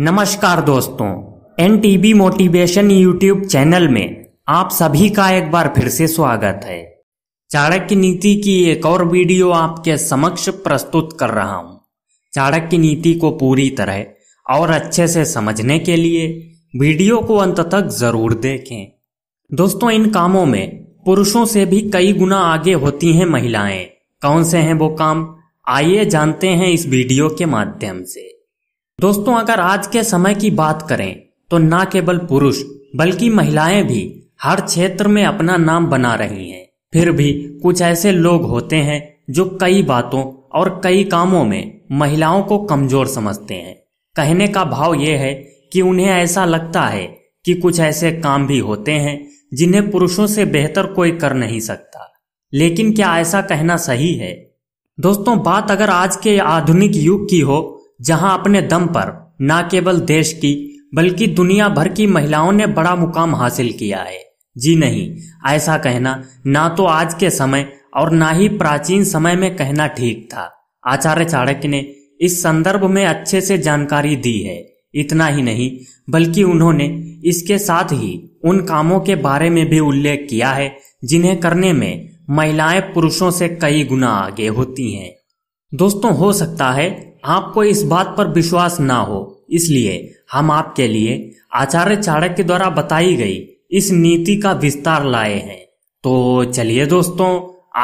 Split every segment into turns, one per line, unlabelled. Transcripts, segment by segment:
नमस्कार दोस्तों N motivation YouTube channel में आप सभी का एक बार फिर से स्वागत है चाणक्य नीति की एक और वीडियो आपके समक्ष प्रस्तुत कर रहा हूँ चाणक्य नीति को पूरी तरह और अच्छे से समझने के लिए वीडियो को अंत तक जरूर देखें दोस्तों इन कामों में पुरुषों से भी कई गुना आगे होती हैं महिलाएं कौन से हैं वो काम आइए जानते हैं इस वीडियो के माध्यम से दोस्तों अगर आज के समय की बात करें तो न केवल पुरुष बल्कि महिलाएं भी हर क्षेत्र में अपना नाम बना रही हैं फिर भी कुछ ऐसे लोग होते हैं जो कई बातों और कई कामों में महिलाओं को कमजोर समझते हैं कहने का भाव ये है कि उन्हें ऐसा लगता है कि कुछ ऐसे काम भी होते हैं जिन्हें पुरुषों से बेहतर कोई कर नहीं सकता लेकिन क्या ऐसा कहना सही है दोस्तों बात अगर आज के आधुनिक युग की हो जहां अपने दम पर न केवल देश की बल्कि दुनिया भर की महिलाओं ने बड़ा मुकाम हासिल किया है जी नहीं ऐसा कहना ना तो आज के समय और ना ही प्राचीन समय में कहना ठीक था आचार्य चाणक्य ने इस संदर्भ में अच्छे से जानकारी दी है इतना ही नहीं बल्कि उन्होंने इसके साथ ही उन कामों के बारे में भी उल्लेख किया है जिन्हें करने में महिलाएं पुरुषों से कई गुना आगे होती हैं दोस्तों हो सकता है आपको इस बात पर विश्वास ना हो इसलिए हम आपके लिए आचार्य चाणक्य द्वारा बताई गई इस नीति का विस्तार लाए हैं तो चलिए दोस्तों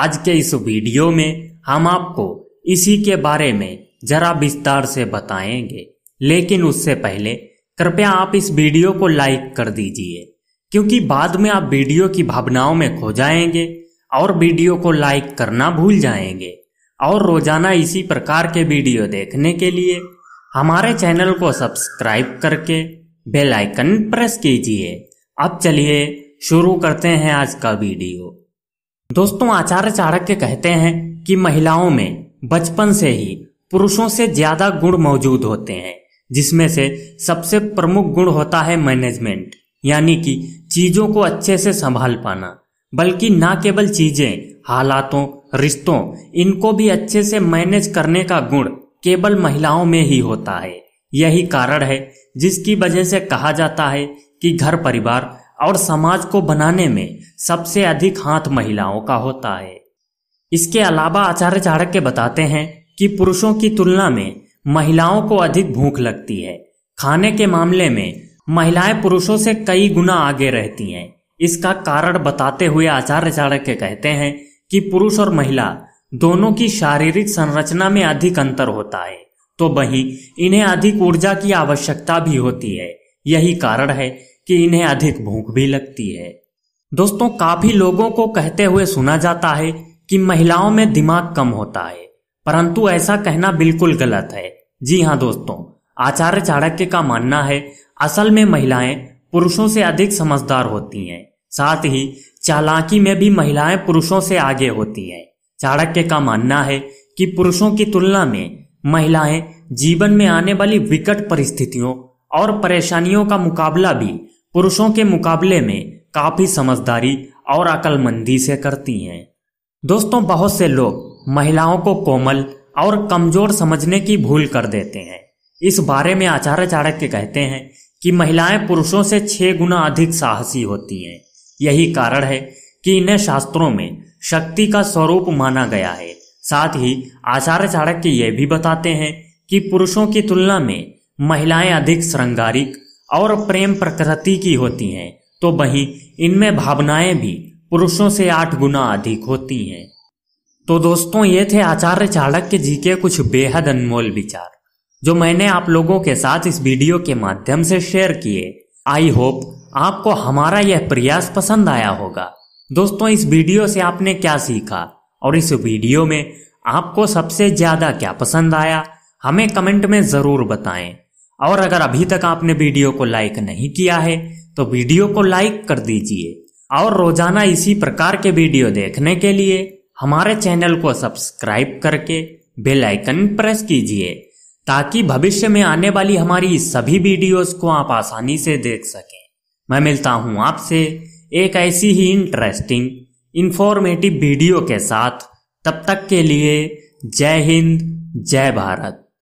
आज के इस वीडियो में हम आपको इसी के बारे में जरा विस्तार से बताएंगे लेकिन उससे पहले कृपया आप इस वीडियो को लाइक कर दीजिए क्योंकि बाद में आप वीडियो की भावनाओं में खो जाएंगे और वीडियो को लाइक करना भूल जाएंगे और रोजाना इसी प्रकार के वीडियो देखने के लिए हमारे चैनल को सब्सक्राइब करके बेल आइकन प्रेस कीजिए अब चलिए शुरू करते हैं आज का वीडियो दोस्तों आचार्य चाणक्य कहते हैं कि महिलाओं में बचपन से ही पुरुषों से ज्यादा गुण मौजूद होते हैं जिसमें से सबसे प्रमुख गुण होता है मैनेजमेंट यानी कि चीजों को अच्छे से संभाल पाना बल्कि न केवल चीजें हालातों रिश्तों इनको भी अच्छे से मैनेज करने का गुण केवल महिलाओं में ही होता है यही कारण है जिसकी वजह से कहा जाता है कि घर परिवार और समाज को बनाने में सबसे अधिक हाथ महिलाओं का होता है इसके अलावा आचार्य चाणक्य बताते हैं कि पुरुषों की तुलना में महिलाओं को अधिक भूख लगती है खाने के मामले में महिलाएं पुरुषों से कई गुना आगे रहती हैं इसका कारण बताते हुए आचार्य चाणक्य कहते हैं कि पुरुष और महिला दोनों की शारीरिक संरचना में अधिक अंतर होता है तो वहीं इन्हें अधिक ऊर्जा की आवश्यकता भी होती है यही कारण है कि इन्हें अधिक भूख भी लगती है दोस्तों काफी लोगों को कहते हुए सुना जाता है कि महिलाओं में दिमाग कम होता है परंतु ऐसा कहना बिल्कुल गलत है जी हाँ दोस्तों आचार्य चाणक्य का मानना है असल में महिलाएं पुरुषों से अधिक समझदार होती हैं साथ ही चालाकी में भी महिलाएं पुरुषों से आगे होती हैं चाणक्य का मानना है कि पुरुषों की तुलना में महिलाएं जीवन में आने वाली विकट परिस्थितियों और परेशानियों का मुकाबला भी पुरुषों के मुकाबले में काफी समझदारी और अकलमंदी से करती हैं दोस्तों बहुत से लोग महिलाओं को कोमल और कमजोर समझने की भूल कर देते हैं इस बारे में आचार्य चाणक्य कहते हैं कि महिलाएं पुरुषों से छह गुना अधिक साहसी होती हैं यही कारण है कि इन्हें शास्त्रों में शक्ति का स्वरूप माना गया है साथ ही आचार्य चाणक्य ये भी बताते हैं कि पुरुषों की तुलना में महिलाएं अधिक श्रृंगारिक और प्रेम प्रकृति की होती हैं तो वहीं इनमें भावनाएं भी पुरुषों से आठ गुना अधिक होती हैं तो दोस्तों ये थे आचार्य चाणक्य जी के कुछ बेहद अनमोल विचार जो मैंने आप लोगों के साथ इस वीडियो के माध्यम से शेयर किए आई होप आपको हमारा यह प्रयास पसंद आया होगा दोस्तों इस वीडियो से आपने क्या सीखा और इस वीडियो में आपको सबसे ज्यादा क्या पसंद आया हमें कमेंट में जरूर बताएं और अगर अभी तक आपने वीडियो को लाइक नहीं किया है तो वीडियो को लाइक कर दीजिए और रोजाना इसी प्रकार के वीडियो देखने के लिए हमारे चैनल को सब्सक्राइब करके बेल आइकन प्रेस कीजिए ताकि भविष्य में आने वाली हमारी सभी वीडियोस को आप आसानी से देख सकें मैं मिलता हूं आपसे एक ऐसी ही इंटरेस्टिंग इंफॉर्मेटिव वीडियो के साथ तब तक के लिए जय हिंद जय भारत